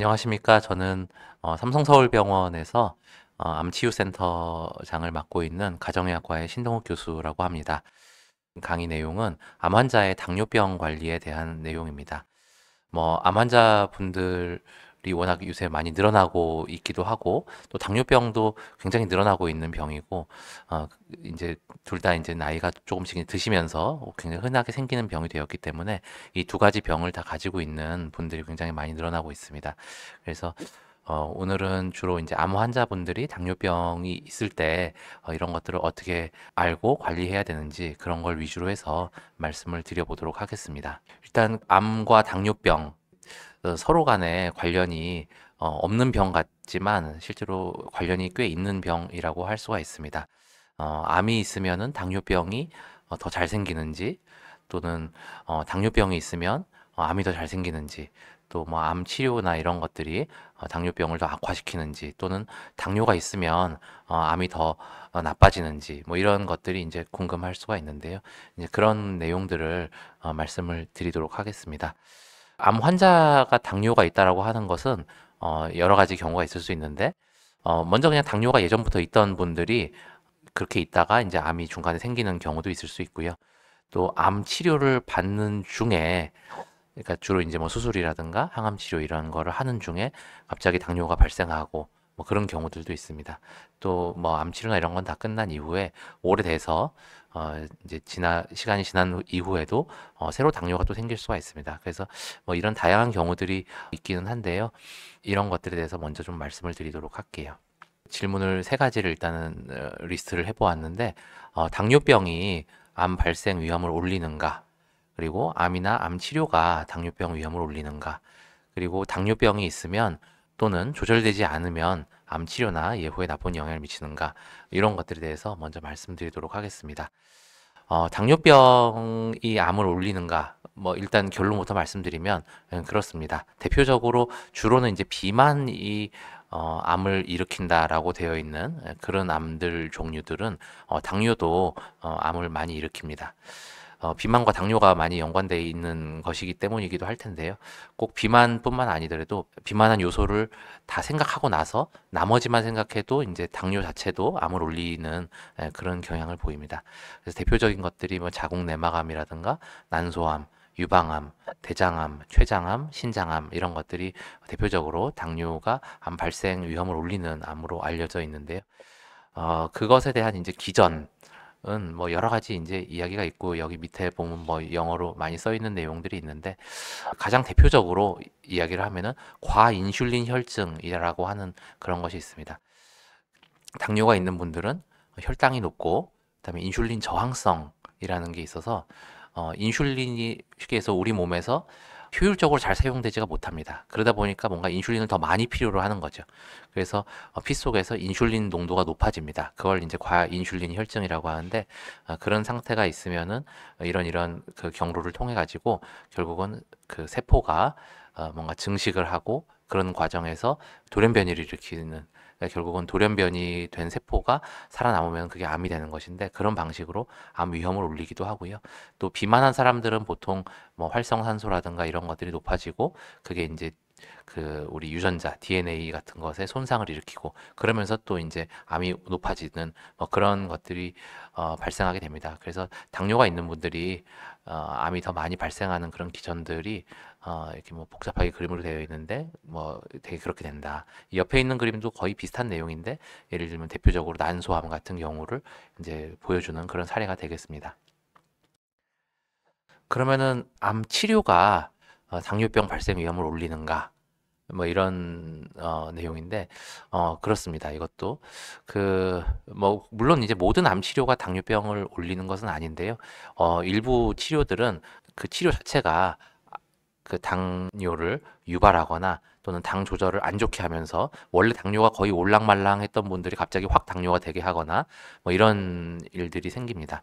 안녕하십니까. 저는 어, 삼성서울병원에서 어, 암치유센터장을 맡고 있는 가정의학과의 신동욱 교수라고 합니다. 강의 내용은 암 환자의 당뇨병 관리에 대한 내용입니다. 뭐, 암 환자분들 워낙 요새 많이 늘어나고 있기도 하고 또 당뇨병도 굉장히 늘어나고 있는 병이고 어, 이제 둘 다 이제 나이가 조금씩 드시면서 굉장히 흔하게 생기는 병이 되었기 때문에 이 두 가지 병을 다 가지고 있는 분들이 굉장히 많이 늘어나고 있습니다. 그래서 어, 오늘은 주로 이제 암 환자분들이 당뇨병이 있을 때 어, 이런 것들을 어떻게 알고 관리해야 되는지 그런 걸 위주로 해서 말씀을 드려보도록 하겠습니다. 일단 암과 당뇨병 어, 서로 간에 관련이 어, 없는 병 같지만 실제로 관련이 꽤 있는 병이라고 할 수가 있습니다. 어, 암이 있으면 당뇨병이 더 잘 생기는지 또는 당뇨병이 있으면 암이 더 잘 생기는지 또 뭐 암 치료나 이런 것들이 당뇨병을 더 악화시키는지 또는 당뇨가 있으면 암이 더 나빠지는지 뭐 이런 것들이 이제 궁금할 수가 있는데요. 이제 그런 내용들을 말씀을 드리도록 하겠습니다. 암 환자가 당뇨가 있다라고 하는 것은 어, 여러 가지 경우가 있을 수 있는데 어, 먼저 그냥 당뇨가 예전부터 있던 분들이 그렇게 있다가 이제 암이 중간에 생기는 경우도 있을 수 있고요. 또 암 치료를 받는 중에 그러니까 주로 이제 뭐 수술이라든가 항암 치료 이런 거를 하는 중에 갑자기 당뇨가 발생하고 뭐 그런 경우들도 있습니다. 또 뭐 암치료나 이런 건 다 끝난 이후에 오래돼서 어 이제 지나 시간이 지난 이후에도 어 새로 당뇨가 또 생길 수가 있습니다. 그래서 뭐 이런 다양한 경우들이 있기는 한데요. 이런 것들에 대해서 먼저 좀 말씀을 드리도록 할게요. 질문을 세 가지를 일단은 어, 리스트를 해보았는데 어, 당뇨병이 암 발생 위험을 올리는가 그리고 암이나 암 치료가 당뇨병 위험을 올리는가 그리고 당뇨병이 있으면 또는 조절되지 않으면 암 치료나 예후에 나쁜 영향을 미치는가 이런 것들에 대해서 먼저 말씀드리도록 하겠습니다. 어, 당뇨병이 암을 올리는가 뭐 일단 결론부터 말씀드리면 예, 그렇습니다. 대표적으로 주로는 이제 비만이 어, 암을 일으킨다라고 되어 있는 예, 그런 암들 종류들은 어, 당뇨도 어, 암을 많이 일으킵니다. 어, 비만과 당뇨가 많이 연관되어 있는 것이기 때문이기도 할 텐데요. 꼭 비만뿐만 아니더라도 비만한 요소를 다 생각하고 나서 나머지만 생각해도 이제 당뇨 자체도 암을 올리는 예, 그런 경향을 보입니다. 그래서 대표적인 것들이 뭐 자궁 내막암이라든가 난소암, 유방암, 대장암, 췌장암, 신장암 이런 것들이 대표적으로 당뇨가 암 발생 위험을 올리는 암으로 알려져 있는데요. 어, 그것에 대한 이제 기전 뭐 여러 가지 이제 이야기가 있고 여기 밑에 보면 뭐 영어로 많이 써 있는 내용들이 있는데 가장 대표적으로 이야기를 하면은 과인슐린 혈증이라고 하는 그런 것이 있습니다. 당뇨가 있는 분들은 혈당이 높고 그다음에 인슐린 저항성이라는 게 있어서 어 인슐린이 쉽게 해서 우리 몸에서 효율적으로 잘 사용되지가 못합니다. 그러다 보니까 뭔가 인슐린을 더 많이 필요로 하는 거죠. 그래서 어, 피 속에서 인슐린 농도가 높아집니다. 그걸 이제 과인슐린 혈증이라고 하는데 어, 그런 상태가 있으면은 이런 이런 그 경로를 통해 가지고 결국은 그 세포가 어, 뭔가 증식을 하고 그런 과정에서 돌연변이를 일으키는 네, 결국은 돌연변이 된 세포가 살아남으면 그게 암이 되는 것인데 그런 방식으로 암 위험을 올리기도 하고요. 또 비만한 사람들은 보통 뭐 활성산소라든가 이런 것들이 높아지고 그게 이제 그 우리 유전자 DNA 같은 것에 손상을 일으키고 그러면서 또 이제 암이 높아지는 뭐 그런 것들이 어, 발생하게 됩니다. 그래서 당뇨가 있는 분들이 어, 암이 더 많이 발생하는 그런 기전들이 어, 이렇게 뭐 복잡하게 그림으로 되어 있는데 뭐 되게 그렇게 된다. 옆에 있는 그림도 거의 비슷한 내용인데 예를 들면 대표적으로 난소암 같은 경우를 이제 보여주는 그런 사례가 되겠습니다. 그러면은 암 치료가 어, 당뇨병 발생 위험을 올리는가 뭐 이런 어, 내용인데 어, 그렇습니다. 이것도 그 뭐 물론 이제 모든 암 치료가 당뇨병을 올리는 것은 아닌데요. 어, 일부 치료들은 그 치료 자체가 그 당뇨를 유발하거나 또는 당 조절을 안 좋게 하면서 원래 당뇨가 거의 올랑말랑했던 분들이 갑자기 확 당뇨가 되게 하거나 뭐 이런 일들이 생깁니다.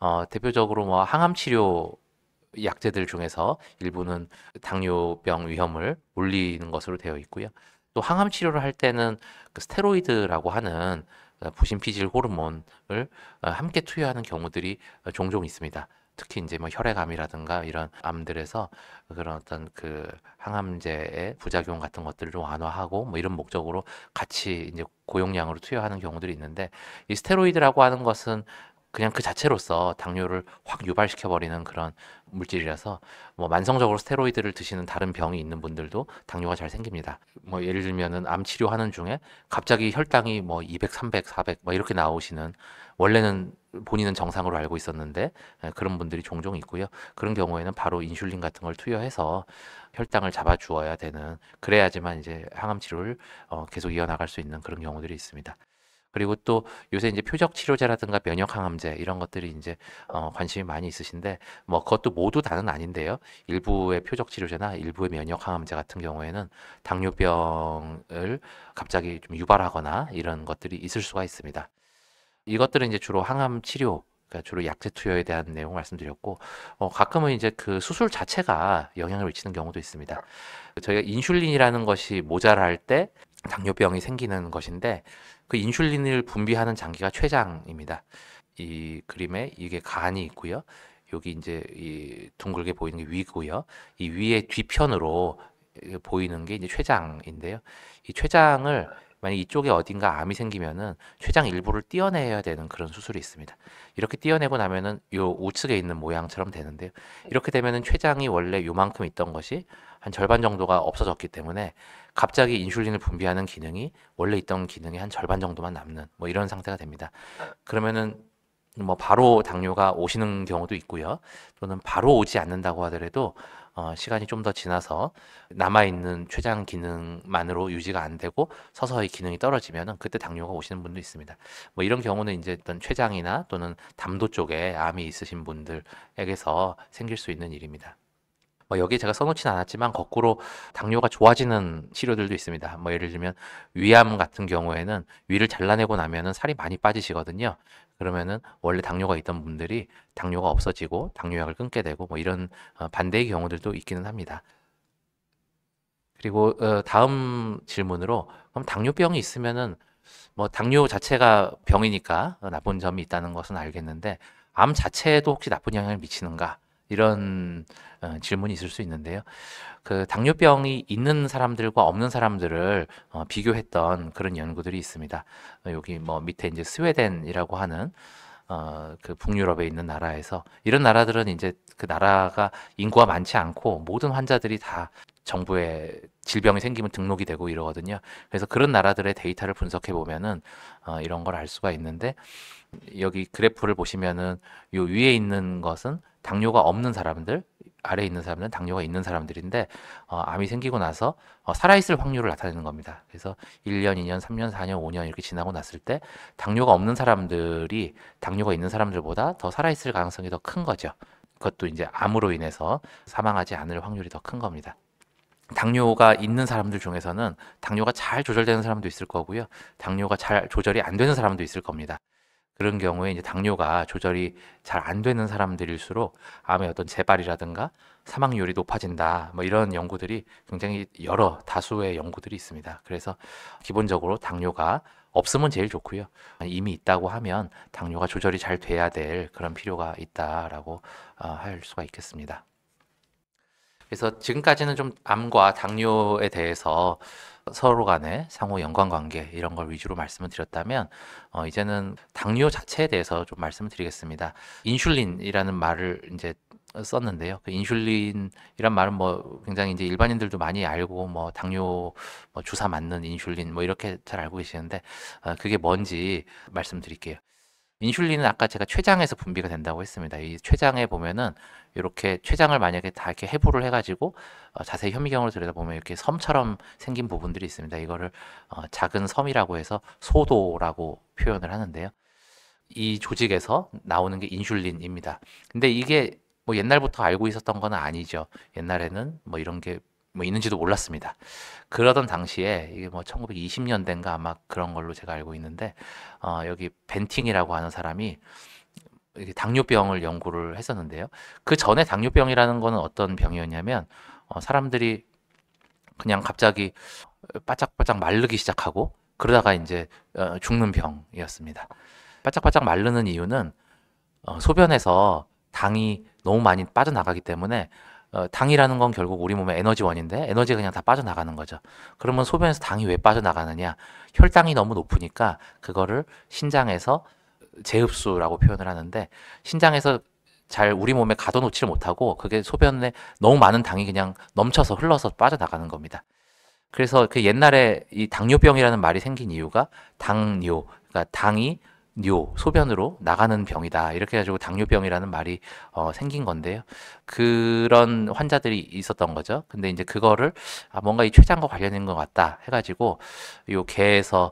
어, 대표적으로 뭐 항암 치료 약제들 중에서 일부는 당뇨병 위험을 올리는 것으로 되어 있고요. 또 항암 치료를 할 때는 그 스테로이드라고 하는 부신피질 호르몬을 함께 투여하는 경우들이 종종 있습니다. 특히 이제 뭐 혈액암이라든가 이런 암들에서 그런 어떤 그 항암제의 부작용 같은 것들을 좀 완화하고 뭐 이런 목적으로 같이 이제 고용량으로 투여하는 경우들이 있는데 이 스테로이드라고 하는 것은 그냥 그 자체로서 당뇨를 확 유발시켜 버리는 그런 물질이라서 뭐 만성적으로 스테로이드를 드시는 다른 병이 있는 분들도 당뇨가 잘 생깁니다. 뭐 예를 들면은 암 치료하는 중에 갑자기 혈당이 뭐 200, 300, 400 뭐 이렇게 나오시는 원래는 본인은 정상으로 알고 있었는데 예, 그런 분들이 종종 있고요. 그런 경우에는 바로 인슐린 같은 걸 투여해서 혈당을 잡아 주어야 되는 그래야지만 이제 항암 치료를 어, 계속 이어나갈 수 있는 그런 경우들이 있습니다. 그리고 또 요새 이제 표적 치료제라든가 면역 항암제 이런 것들이 이제 어, 관심이 많이 있으신데 뭐 그것도 모두 다는 아닌데요. 일부의 표적 치료제나 일부의 면역 항암제 같은 경우에는 당뇨병을 갑자기 좀 유발하거나 이런 것들이 있을 수가 있습니다. 이것들은 이제 주로 항암 치료 그러니까 주로 약제 투여에 대한 내용 말씀드렸고 어, 가끔은 이제 그 수술 자체가 영향을 미치는 경우도 있습니다. 저희가 인슐린이라는 것이 모자랄 때 당뇨병이 생기는 것인데 그 인슐린을 분비하는 장기가 췌장입니다. 이 그림에 이게 간이 있고요. 여기 이제 이 둥글게 보이는 게 위고요. 이 위의 뒤편으로 보이는 게 이제 췌장인데요. 이 췌장을 만약 이쪽에 어딘가 암이 생기면은 췌장 일부를 떼어내야 되는 그런 수술이 있습니다. 이렇게 떼어내고 나면은 요 우측에 있는 모양처럼 되는데요. 이렇게 되면은 췌장이 원래 요만큼 있던 것이 한 절반 정도가 없어졌기 때문에 갑자기 인슐린을 분비하는 기능이 원래 있던 기능의 한 절반 정도만 남는 뭐 이런 상태가 됩니다. 그러면은 뭐 바로 당뇨가 오시는 경우도 있고요. 또는 바로 오지 않는다고 하더라도 어, 시간이 좀 더 지나서 남아 있는 췌장 기능만으로 유지가 안 되고 서서히 기능이 떨어지면은 그때 당뇨가 오시는 분도 있습니다. 뭐 이런 경우는 이제 어떤 췌장이나 또는 담도 쪽에 암이 있으신 분들에게서 생길 수 있는 일입니다. 뭐 여기 제가 써놓지는 않았지만 거꾸로 당뇨가 좋아지는 치료들도 있습니다. 뭐 예를 들면 위암 같은 경우에는 위를 잘라내고 나면은 살이 많이 빠지시거든요. 그러면은 원래 당뇨가 있던 분들이 당뇨가 없어지고 당뇨약을 끊게 되고 뭐 이런 어, 반대의 경우들도 있기는 합니다. 그리고 어, 다음 질문으로 그럼 당뇨병이 있으면은 뭐 당뇨 자체가 병이니까 나쁜 점이 있다는 것은 알겠는데 암 자체에도 혹시 나쁜 영향을 미치는가? 이런 어, 질문이 있을 수 있는데요. 그 당뇨병이 있는 사람들과 없는 사람들을 어, 비교했던 그런 연구들이 있습니다. 여기 뭐 밑에 이제 스웨덴이라고 하는 어, 그 북유럽에 있는 나라에서 이런 나라들은 이제 그 나라가 인구가 많지 않고 모든 환자들이 다 정부에 질병이 생기면 등록이 되고 이러거든요. 그래서 그런 나라들의 데이터를 분석해 보면은 어, 이런 걸 알 수가 있는데 여기 그래프를 보시면은 요 위에 있는 것은 당뇨가 없는 사람들 아래에 있는 사람들은 당뇨가 있는 사람들인데 어, 암이 생기고 나서 어, 살아있을 확률을 나타내는 겁니다. 그래서 1년, 2년, 3년, 4년, 5년 이렇게 지나고 났을 때 당뇨가 없는 사람들이 당뇨가 있는 사람들보다 더 살아있을 가능성이 더 큰 거죠. 그것도 이제 암으로 인해서 사망하지 않을 확률이 더 큰 겁니다. 당뇨가 있는 사람들 중에서는 당뇨가 잘 조절되는 사람도 있을 거고요. 당뇨가 잘 조절이 안 되는 사람도 있을 겁니다. 그런 경우에 이제 당뇨가 조절이 잘 안 되는 사람들일수록 암의 어떤 재발이라든가 사망률이 높아진다. 뭐 이런 연구들이 굉장히 여러 다수의 연구들이 있습니다. 그래서 기본적으로 당뇨가 없으면 제일 좋고요. 이미 있다고 하면 당뇨가 조절이 잘 돼야 될 그런 필요가 있다라고 어, 할 수가 있겠습니다. 그래서 지금까지는 좀 암과 당뇨에 대해서 서로 간의 상호 연관관계 이런 걸 위주로 말씀을 드렸다면 어, 이제는 당뇨 자체에 대해서 좀 말씀을 드리겠습니다. 인슐린이라는 말을 이제 썼는데요. 그 인슐린이란 말은 뭐 굉장히 이제 일반인들도 많이 알고 뭐 당뇨 뭐 주사 맞는 인슐린 뭐 이렇게 잘 알고 계시는데 어, 그게 뭔지 말씀드릴게요. 인슐린은 아까 제가 췌장에서 분비가 된다고 했습니다. 이 췌장에 보면은 이렇게 췌장을 만약에 다 이렇게 해부를 해가지고 어, 자세히 현미경으로 들여다보면 이렇게 섬처럼 생긴 부분들이 있습니다. 이거를 어, 작은 섬이라고 해서 소도라고 표현을 하는데요. 이 조직에서 나오는 게 인슐린입니다. 근데 이게 뭐 옛날부터 알고 있었던 건 아니죠. 옛날에는 뭐 이런 게뭐 있는지도 몰랐습니다. 그러던 당시에 이게 뭐 1920년대인가 아마 그런 걸로 제가 알고 있는데 어, 여기 벤팅이라고 하는 사람이 당뇨병을 연구를 했었는데요. 그 전에 당뇨병이라는 거는 어떤 병이었냐면 어, 사람들이 그냥 갑자기 바짝바짝 마르기 시작하고 그러다가 이제 어, 죽는 병이었습니다. 바짝바짝 마르는 이유는 어, 소변에서 당이 너무 많이 빠져나가기 때문에 어, 당이라는 건 결국 우리 몸의 에너지원인데 에너지 가 그냥 다 빠져나가는 거죠. 그러면 소변에서 당이 왜 빠져나가느냐? 혈당이 너무 높으니까 그거를 신장에서 재흡수라고 표현을 하는데 신장에서 잘 우리 몸에 가둬놓지를 못하고 그게 소변에 너무 많은 당이 그냥 넘쳐서 흘러서 빠져나가는 겁니다. 그래서 그 옛날에 이 당뇨병이라는 말이 생긴 이유가 당뇨, 그러니까 당이 뇨 소변으로 나가는 병이다 이렇게 해가지고 당뇨병이라는 말이 어, 생긴 건데요 그런 환자들이 있었던 거죠 근데 이제 그거를 아, 뭔가 이 췌장과 관련된 것 같다 해가지고 요 개에서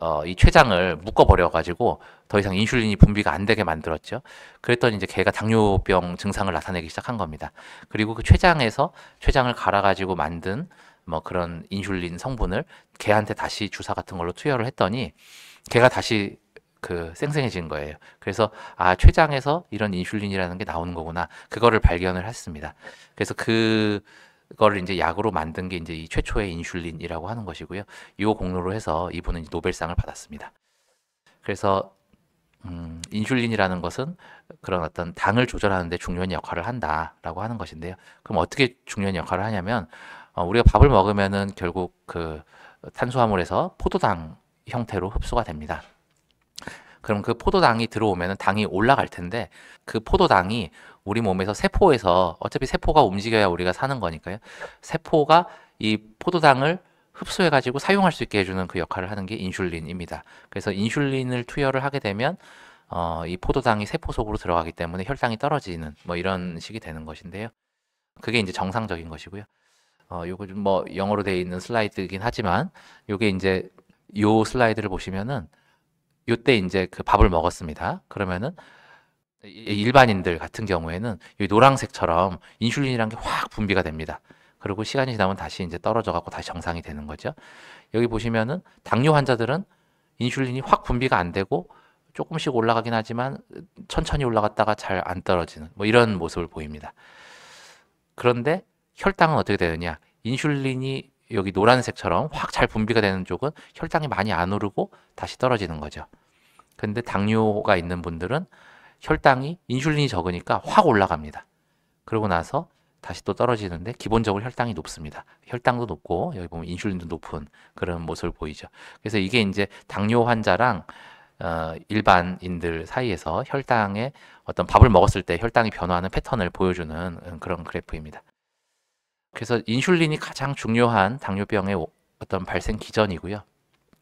어, 이 췌장을 묶어버려가지고 더 이상 인슐린이 분비가 안 되게 만들었죠. 그랬더니 이제 개가 당뇨병 증상을 나타내기 시작한 겁니다. 그리고 그 췌장에서 췌장을 갈아가지고 만든 뭐 그런 인슐린 성분을 개한테 다시 주사 같은 걸로 투여를 했더니 개가 다시 그 생생해진 거예요. 그래서 아 췌장에서 이런 인슐린이라는 게 나오는 거구나 그거를 발견을 했습니다. 그래서 그거를 이제 약으로 만든 게 이제 이 최초의 인슐린이라고 하는 것이고요. 이 공로로 해서 이분은 노벨상을 받았습니다. 그래서 음, 인슐린이라는 것은 그런 어떤 당을 조절하는데 중요한 역할을 한다라고 하는 것인데요. 그럼 어떻게 중요한 역할을 하냐면 어, 우리가 밥을 먹으면은 결국 그 탄수화물에서 포도당 형태로 흡수가 됩니다. 그럼 그 포도당이 들어오면은 당이 올라갈 텐데 그 포도당이 우리 몸에서 세포에서 어차피 세포가 움직여야 우리가 사는 거니까요. 세포가 이 포도당을 흡수해가지고 사용할 수 있게 해주는 그 역할을 하는 게 인슐린입니다. 그래서 인슐린을 투여를 하게 되면 어, 이 포도당이 세포 속으로 들어가기 때문에 혈당이 떨어지는 뭐 이런 식이 되는 것인데요. 그게 이제 정상적인 것이고요. 어, 요거 좀뭐 영어로 되어 있는 슬라이드이긴 하지만 요게 이제 요 슬라이드를 보시면은 요때 이제 그 밥을 먹었습니다. 그러면은 일반인들 같은 경우에는 이 노란색처럼 인슐린이란 게확 분비가 됩니다. 그리고 시간이 지나면 다시 이제 떨어져 갖고 다시 정상이 되는 거죠. 여기 보시면은 당뇨 환자들은 인슐린이 확 분비가 안 되고 조금씩 올라가긴 하지만 천천히 올라갔다가 잘 안 떨어지는 뭐 이런 모습을 보입니다. 그런데 혈당은 어떻게 되느냐? 인슐린이 여기 노란색처럼 확 잘 분비가 되는 쪽은 혈당이 많이 안 오르고 다시 떨어지는 거죠. 근데 당뇨가 있는 분들은 혈당이 인슐린이 적으니까 확 올라갑니다. 그러고 나서 다시 또 떨어지는데 기본적으로 혈당이 높습니다. 혈당도 높고 여기 보면 인슐린도 높은 그런 모습을 보이죠. 그래서 이게 이제 당뇨 환자랑 어, 일반인들 사이에서 혈당의 어떤 밥을 먹었을 때 혈당이 변화하는 패턴을 보여주는 음, 그런 그래프입니다. 그래서 인슐린이 가장 중요한 당뇨병의 어떤 발생 기전이고요.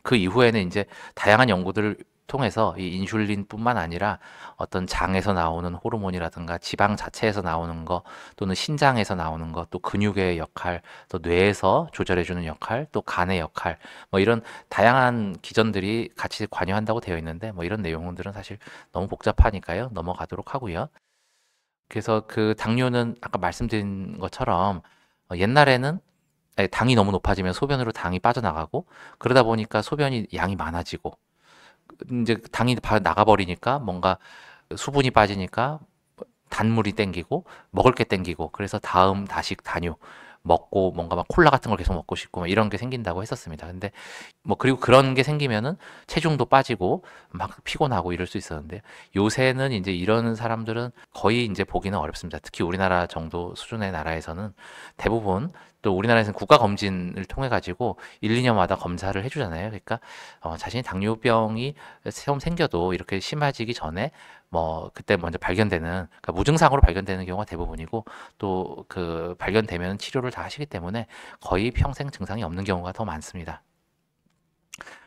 그 이후에는 이제 다양한 연구들을 통해서 이 인슐린뿐만 아니라 어떤 장에서 나오는 호르몬이라든가 지방 자체에서 나오는 것 또는 신장에서 나오는 것 또 근육의 역할 또 뇌에서 조절해주는 역할 또 간의 역할 뭐 이런 다양한 기전들이 같이 관여한다고 되어 있는데 뭐 이런 내용들은 사실 너무 복잡하니까요 넘어가도록 하고요 그래서 그 당뇨는 아까 말씀드린 것처럼 어, 옛날에는 당이 너무 높아지면 소변으로 당이 빠져나가고 그러다 보니까 소변이 양이 많아지고 이제 당이 나가버리니까 뭔가 수분이 빠지니까 단물이 땡기고 먹을 게 땡기고 그래서 다음 다식 단유 먹고 뭔가 막 콜라 같은 걸 계속 먹고 싶고 막 이런 게 생긴다고 했었습니다. 근데 뭐 그리고 그런 게 생기면은 체중도 빠지고 막 피곤하고 이럴 수 있었는데 요새는 이제 이런 사람들은 거의 이제 보기는 어렵습니다. 특히 우리나라 정도 수준의 나라에서는 대부분 또 우리나라에서는 국가 검진을 통해 가지고 1, 2년마다 검사를 해주잖아요. 그러니까 어, 자신이 당뇨병이 처음 생겨도 이렇게 심해지기 전에 뭐 그때 먼저 발견되는 그러니까 무증상으로 발견되는 경우가 대부분이고 또 그 발견되면 치료를 다 하시기 때문에 거의 평생 증상이 없는 경우가 더 많습니다.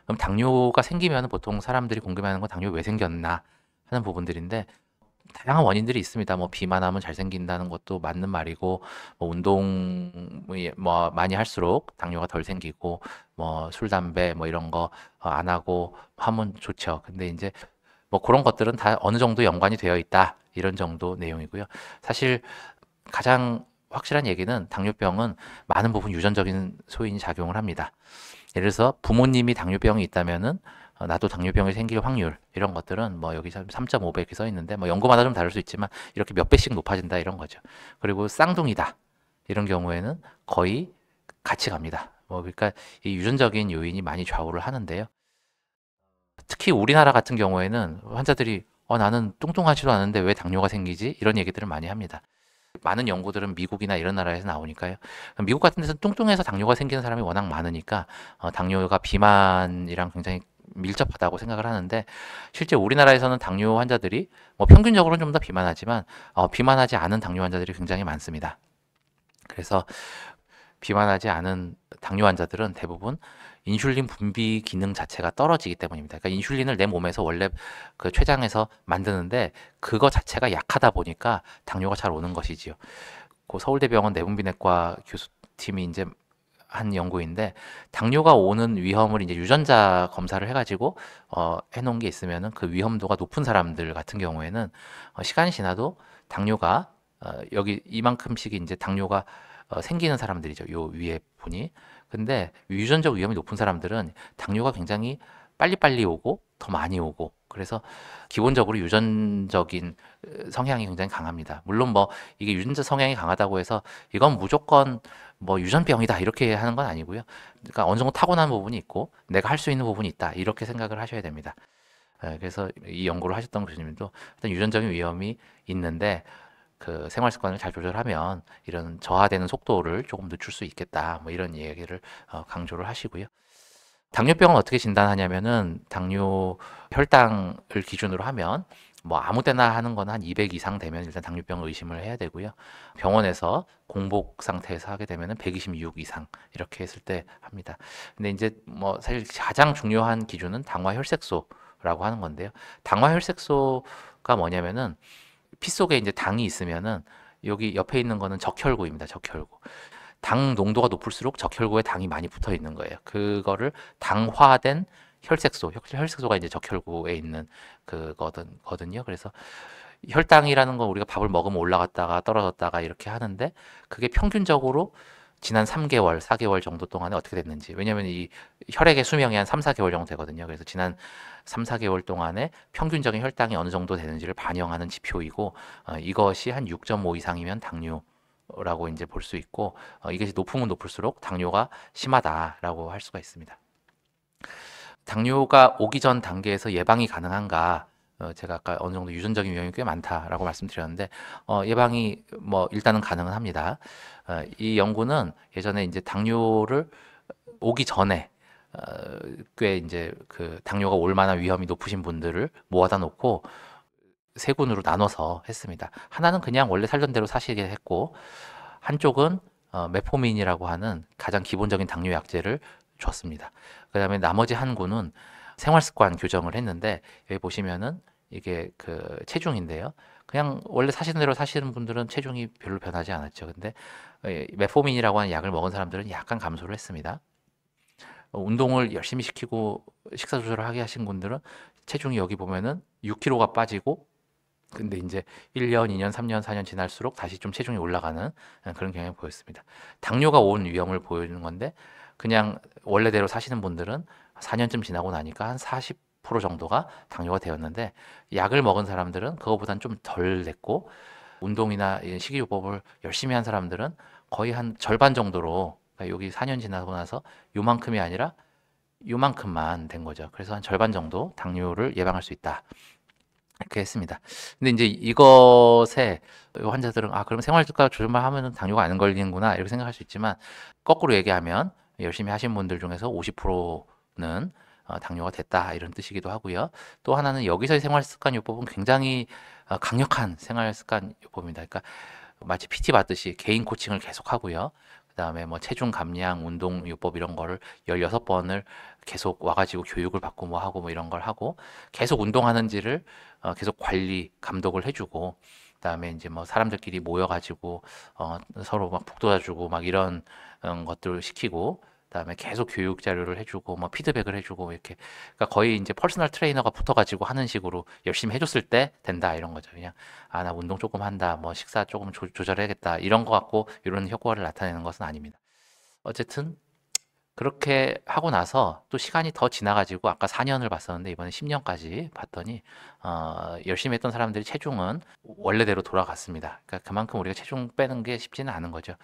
그럼 당뇨가 생기면 보통 사람들이 궁금해하는 건 당뇨 왜 생겼나 하는 부분들인데 다양한 원인들이 있습니다. 뭐 비만하면 잘생긴다는 것도 맞는 말이고 뭐 운동 뭐, 예, 뭐 많이 할수록 당뇨가 덜 생기고 뭐 술 담배 뭐 이런 거안 어, 하고 하면 좋죠. 근데 이제 뭐 그런 것들은 다 어느 정도 연관이 되어 있다 이런 정도 내용이고요. 사실 가장 확실한 얘기는 당뇨병은 많은 부분 유전적인 소인 작용을 합니다. 예를 들어서 부모님이 당뇨병이 있다면은 어, 나도 당뇨병이 생길 확률 이런 것들은 뭐 여기 3.5배 이렇게 써 있는데 뭐 연구마다 좀 다를 수 있지만 이렇게 몇 배씩 높아진다 이런 거죠. 그리고 쌍둥이다 이런 경우에는 거의 같이 갑니다. 뭐 그러니까 이 유전적인 요인이 많이 좌우를 하는데요. 특히 우리나라 같은 경우에는 환자들이 어 나는 뚱뚱하지도 않은데 왜 당뇨가 생기지 이런 얘기들을 많이 합니다. 많은 연구들은 미국이나 이런 나라에서 나오니까요. 미국 같은 데서 는 뚱뚱해서 당뇨가 생기는 사람이 워낙 많으니까 어, 당뇨가 비만이랑 굉장히 밀접하다고 생각을 하는데 실제 우리나라에서는 당뇨 환자들이 뭐 평균적으로는 좀 더 비만하지만 어, 비만하지 않은 당뇨 환자들이 굉장히 많습니다. 그래서 비만하지 않은 당뇨 환자들은 대부분 인슐린 분비 기능 자체가 떨어지기 때문입니다. 그러니까 인슐린을 내 몸에서 원래 그 췌장에서 만드는데 그거 자체가 약하다 보니까 당뇨가 잘 오는 것이지요. 고 서울대병원 내분비내과 교수팀이 이제 한 연구인데 당뇨가 오는 위험을 이제 유전자 검사를 해가지고 어, 해놓은 게 있으면은 그 위험도가 높은 사람들 같은 경우에는 어, 시간이 지나도 당뇨가 어, 여기 이만큼씩 이제 당뇨가 어, 생기는 사람들이죠. 요 위에 분이 근데 유전적 위험이 높은 사람들은 당뇨가 굉장히 빨리빨리 오고 더 많이 오고 그래서 기본적으로 유전적인 어, 성향이 굉장히 강합니다. 물론 뭐 이게 유전자 성향이 강하다고 해서 이건 무조건 뭐 유전병이다 이렇게 하는 건 아니고요. 그러니까 어느 정도 타고난 부분이 있고 내가 할 수 있는 부분이 있다 이렇게 생각을 하셔야 됩니다. 예, 그래서 이 연구를 하셨던 교수님도 일단 유전적인 위험이 있는데 그 생활 습관을 잘 조절하면 이런 저하되는 속도를 조금 늦출 수 있겠다 뭐 이런 얘기를 어, 강조를 하시고요. 당뇨병은 어떻게 진단하냐면은 당뇨 혈당을 기준으로 하면 뭐 아무 데나 하는 건 한 200 이상 되면 일단 당뇨병 의심을 해야 되고요. 병원에서 공복 상태에서 하게 되면은 126 이상 이렇게 했을 때 합니다. 근데 이제 뭐 사실 가장 중요한 기준은 당화 혈색소라고 하는 건데요. 당화 혈색소가 뭐냐면은 피 속에 이제 당이 있으면은 여기 옆에 있는 거는 적혈구입니다. 적혈구. 당 농도가 높을수록 적혈구에 당이 많이 붙어 있는 거예요. 그거를 당화된 혈색소, 혈색소가 이제 적혈구에 있는 그거든요. 그래서 혈당이라는 건 우리가 밥을 먹으면 올라갔다가 떨어졌다가 이렇게 하는데 그게 평균적으로 지난 3개월, 4개월 정도 동안에 어떻게 됐는지. 왜냐면 이 혈액의 수명이 한 3, 4개월 정도 되거든요. 그래서 지난 3, 4개월 동안에 평균적인 혈당이 어느 정도 되는지를 반영하는 지표이고 어, 이것이 한 6.5 이상이면 당뇨 라고 이제 볼 수 있고 어, 이것이 높으면 높을수록 당뇨가 심하다라고 할 수가 있습니다. 당뇨가 오기 전 단계에서 예방이 가능한가? 어, 제가 아까 어느 정도 유전적인 위험이 꽤 많다라고 말씀드렸는데 어, 예방이 뭐 일단은 가능은 합니다. 어, 이 연구는 예전에 이제 당뇨를 오기 전에 어, 꽤 이제 그 당뇨가 올 만한 위험이 높으신 분들을 모아다 놓고 세 군으로 나눠서 했습니다. 하나는 그냥 원래 살던 대로 사시게 했고 한쪽은 어, 메포민이라고 하는 가장 기본적인 당뇨 약제를 줬습니다. 그다음에 나머지 한 군은 생활 습관 교정을 했는데 여기 보시면은 이게 그 체중인데요. 그냥 원래 사시는 대로 사시는 분들은 체중이 별로 변하지 않았죠. 근데 어, 메포민이라고 하는 약을 먹은 사람들은 약간 감소를 했습니다. 어, 운동을 열심히 시키고 식사 조절을 하게 하신 분들은 체중이 여기 보면은 6kg가 빠지고 근데 이제 1년, 2년, 3년, 4년 지날수록 다시 좀 체중이 올라가는 예, 그런 경향이 보였습니다. 당뇨가 온 위험을 보여주는 건데 그냥 원래대로 사시는 분들은 4년쯤 지나고 나니까 한 40% 정도가 당뇨가 되었는데 약을 먹은 사람들은 그거보단 좀덜 됐고 운동이나 식이요법을 열심히 한 사람들은 거의 한 절반 정도로 그러니까 여기 4년 지나고 나서 요만큼이 아니라 요만큼만 된 거죠. 그래서 한 절반 정도 당뇨를 예방할 수 있다. 이렇게 했습니다. 근데 이제 이것에 환자들은 아 그럼 생활습관 조절만 하면 당뇨가 안 걸리는구나 이렇게 생각할 수 있지만 거꾸로 얘기하면 열심히 하신 분들 중에서 50%는 어, 당뇨가 됐다 이런 뜻이기도 하고요. 또 하나는 여기서의 생활습관요법은 굉장히 어, 강력한 생활습관요법입니다. 그러니까 마치 PT 받듯이 개인 코칭을 계속 하고요. 그다음에 뭐 체중 감량 운동 요법 이런 거를 16번을 계속 와가지고 교육을 받고 뭐 하고 뭐 이런 걸 하고 계속 운동하는지를 어, 계속 관리 감독을 해주고 그다음에 이제 뭐 사람들끼리 모여가지고 어, 서로 막 북돋아주고 막 이런 음, 것들 을 시키고 그다음에 계속 교육 자료를 해주고 뭐 피드백을 해주고 이렇게 그러니까 거의 이제 퍼스널 트레이너가 붙어가지고 하는 식으로 열심히 해줬을 때 된다 이런 거죠 그냥 아 나 운동 조금 한다 뭐 식사 조금 조, 조절해야겠다 이런 거 갖고 이런 효과를 나타내는 것은 아닙니다 어쨌든 그렇게 하고 나서 또 시간이 더 지나가지고 아까 4년을 봤었는데 이번에 10년까지 봤더니 어, 열심히 했던 사람들이 체중은 원래대로 돌아갔습니다. 그러니까 그만큼 우리가 체중 빼는 게 쉽지는 않은 거죠.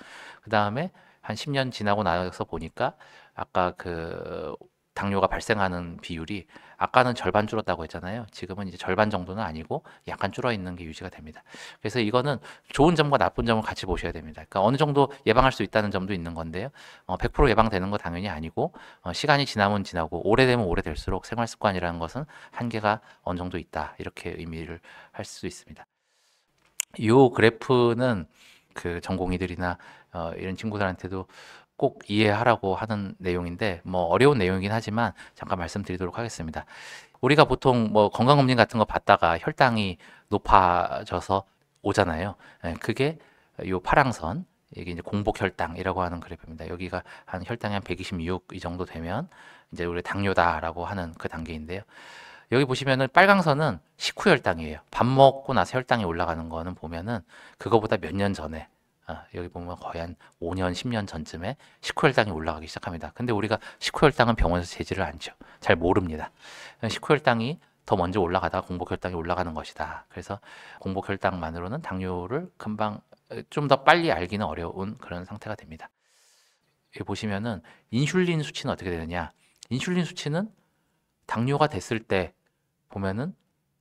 그 다음에 한 10년 지나고 나서 보니까 아까 그 당뇨가 발생하는 비율이 아까는 절반 줄었다고 했잖아요. 지금은 이제 절반 정도는 아니고 약간 줄어 있는 게 유지가 됩니다. 그래서 이거는 좋은 점과 나쁜 점을 같이 보셔야 됩니다. 그러니까 어느 정도 예방할 수 있다는 점도 있는 건데요. 어, 100% 예방되는 거 당연히 아니고 어, 시간이 지나면 지나고 오래되면 오래될수록 생활 습관이라는 것은 한계가 어느 정도 있다 이렇게 의미를 할 수 있습니다. 이 그래프는 그 전공의들이나 어, 이런 친구들한테도 꼭 이해하라고 하는 내용인데 뭐 어려운 내용이긴 하지만 잠깐 말씀드리도록 하겠습니다. 우리가 보통 뭐 건강검진 같은 거 받다가 혈당이 높아져서 오잖아요. 예, 그게 요 파랑선 이게 이제 공복혈당이라고 하는 그래프입니다. 여기가 한 혈당이 한 126 이 정도 되면 이제 우리 당뇨다라고 하는 그 단계인데요. 여기 보시면은 빨강선은 식후 혈당이에요. 밥 먹고 나서 혈당이 올라가는 거는 보면은 그거보다 몇 년 전에 아, 여기 보면 거의 한 5년, 10년 전쯤에 식후혈당이 올라가기 시작합니다. 근데 우리가 식후혈당은 병원에서 재지를 않죠. 잘 모릅니다. 식후혈당이 더 먼저 올라가다가 공복혈당이 올라가는 것이다. 그래서 공복혈당만으로는 당뇨를 금방 좀 더 빨리 알기는 어려운 그런 상태가 됩니다. 여기 보시면은 인슐린 수치는 어떻게 되느냐? 인슐린 수치는 당뇨가 됐을 때 보면은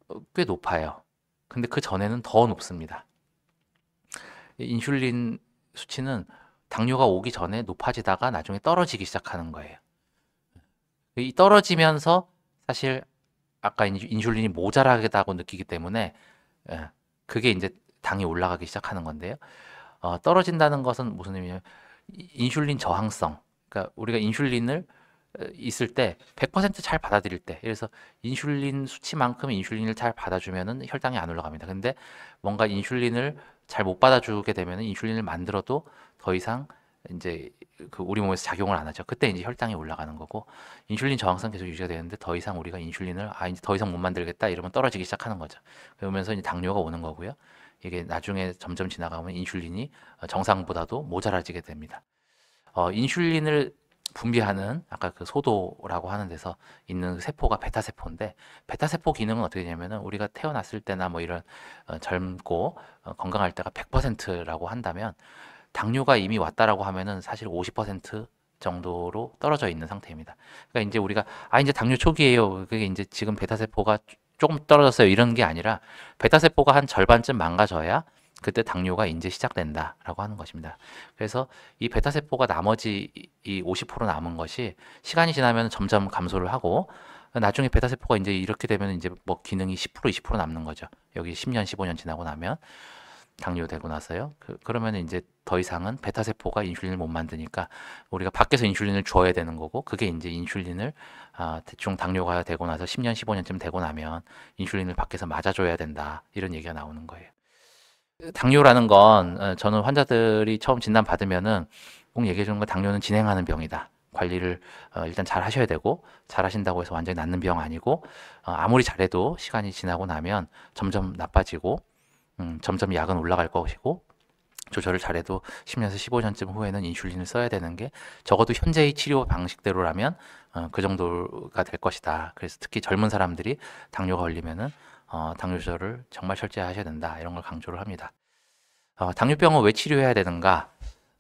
어, 꽤 높아요. 근데 그 전에는 더 높습니다. 인슐린 수치는 당뇨가 오기 전에 높아지다가 나중에 떨어지기 시작하는 거예요. 이 떨어지면서 사실 아까 인슐린이 모자라겠다고 느끼기 때문에 예, 그게 이제 당이 올라가기 시작하는 건데요. 어, 떨어진다는 것은 무슨 의미냐면 인슐린 저항성. 그러니까 우리가 인슐린을 있을 때 100%잘 받아들일 때 그래서 인슐린 수치만큼 인슐린을 잘 받아주면은 혈당이 안 올라갑니다. 근데 뭔가 인슐린을 잘 못 받아주게 되면은 인슐린을 만들어도 더 이상 이제 그 우리 몸에서 작용을 안 하죠. 그때 이제 혈당이 올라가는 거고 인슐린 저항성 계속 유지가 되는데 더 이상 우리가 인슐린을 아 이제 더 이상 못 만들겠다 이러면 떨어지기 시작하는 거죠. 그러면서 이제 당뇨가 오는 거고요. 이게 나중에 점점 지나가면 인슐린이 어, 정상보다도 모자라지게 됩니다. 어, 인슐린을 분비하는 아까 그 소도라고 하는 데서 있는 그 세포가 베타세포인데 베타세포 기능은 어떻게 되냐면은 우리가 태어났을 때나 뭐 이런 어, 젊고 어, 건강할 때가 100%라고 한다면 당뇨가 이미 왔다라고 하면은 사실 50% 정도로 떨어져 있는 상태입니다. 그러니까 이제 우리가 아 이제 당뇨 초기예요. 그게 이제 지금 베타세포가 조금 떨어졌어요. 이런 게 아니라 베타세포가 한 절반쯤 망가져야 그때 당뇨가 이제 시작된다라고 하는 것입니다. 그래서 이 베타 세포가 나머지 이 50% 남은 것이 시간이 지나면 점점 감소를 하고 나중에 베타 세포가 이제 이렇게 되면 이제 뭐 기능이 10% 20% 남는 거죠. 여기 10년 15년 지나고 나면 당뇨되고 나서요. 그, 러면 이제 더 이상은 베타 세포가 인슐린을 못 만드니까 우리가 밖에서 인슐린을 줘야 되는 거고 그게 이제 인슐린을 아, 대충 당뇨가 되고 나서 10년 15년쯤 되고 나면 인슐린을 밖에서 맞아줘야 된다 이런 얘기가 나오는 거예요. 당뇨라는 건 어, 저는 환자들이 처음 진단 받으면은 꼭 얘기해 주는 건 당뇨는 진행하는 병이다. 관리를 어, 일단 잘 하셔야 되고 잘 하신다고 해서 완전히 낫는 병 아니고 어, 아무리 잘해도 시간이 지나고 나면 점점 나빠지고 음, 점점 약은 올라갈 것이고 조절을 잘해도 10년에서 15년쯤 후에는 인슐린을 써야 되는 게 적어도 현재의 치료 방식대로라면 그 정도가 될 것이다. 그래서 특히 젊은 사람들이 당뇨가 걸리면은 어, 당뇨 조절을 정말 철저히 하셔야 된다 이런 걸 강조를 합니다. 어, 당뇨병은 왜 치료해야 되는가?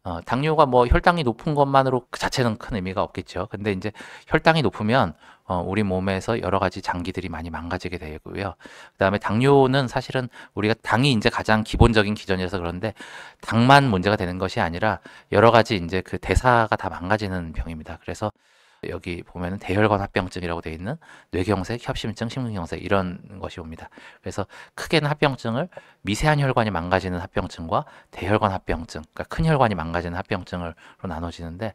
어, 당뇨가 뭐 혈당이 높은 것만으로 그 자체는 큰 의미가 없겠죠. 근데 이제 혈당이 높으면 어, 우리 몸에서 여러 가지 장기들이 많이 망가지게 되고요. 그다음에 당뇨는 사실은 우리가 당이 이제 가장 기본적인 기전이어서 그런데 당만 문제가 되는 것이 아니라 여러 가지 이제 그 대사가 다 망가지는 병입니다. 그래서 여기 보면은 대혈관 합병증이라고 되어 있는 뇌경색, 협심증, 심근경색 이런 것이 옵니다. 그래서 크게는 합병증을 미세한 혈관이 망가지는 합병증과 대혈관 합병증, 그러니까 큰 혈관이 망가지는 합병증으로 나눠지는데